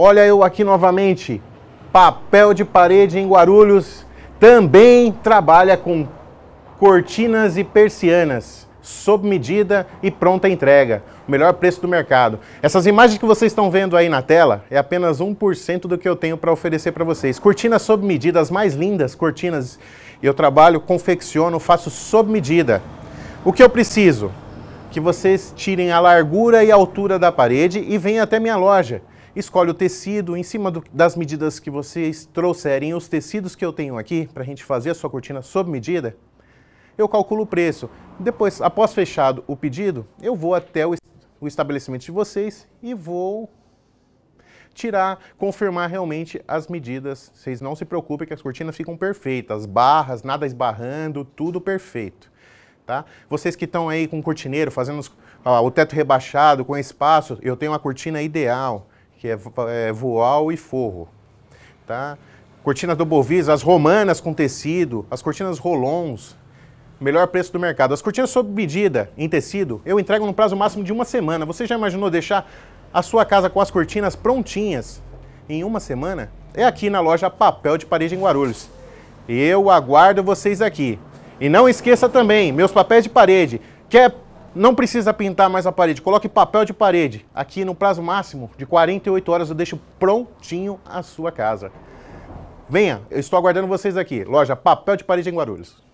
Olha eu aqui novamente. Papel de parede em Guarulhos também trabalha com cortinas e persianas sob medida e pronta entrega, o melhor preço do mercado. Essas imagens que vocês estão vendo aí na tela é apenas 1% do que eu tenho para oferecer para vocês. Cortinas sob medida, as mais lindas cortinas eu trabalho, confecciono, faço sob medida. O que eu preciso? Que vocês tirem a largura e a altura da parede e venham até minha loja escolhe o tecido, em cima do, das medidas que vocês trouxerem, os tecidos que eu tenho aqui, para a gente fazer a sua cortina sob medida, eu calculo o preço. Depois, após fechado o pedido, eu vou até o, o estabelecimento de vocês e vou tirar, confirmar realmente as medidas. Vocês não se preocupem que as cortinas ficam perfeitas, barras, nada esbarrando, tudo perfeito. Tá? Vocês que estão aí com cortineiro, fazendo os, ó, o teto rebaixado, com espaço, eu tenho uma cortina ideal que é, é voal e forro. Tá? Cortinas dobovis, as romanas com tecido, as cortinas rolons, melhor preço do mercado. As cortinas sob medida, em tecido, eu entrego no prazo máximo de uma semana. Você já imaginou deixar a sua casa com as cortinas prontinhas em uma semana? É aqui na loja Papel de Parede em Guarulhos. Eu aguardo vocês aqui. E não esqueça também, meus papéis de parede. Quer é não precisa pintar mais a parede, coloque papel de parede. Aqui no prazo máximo de 48 horas eu deixo prontinho a sua casa. Venha, eu estou aguardando vocês aqui. Loja Papel de Parede em Guarulhos.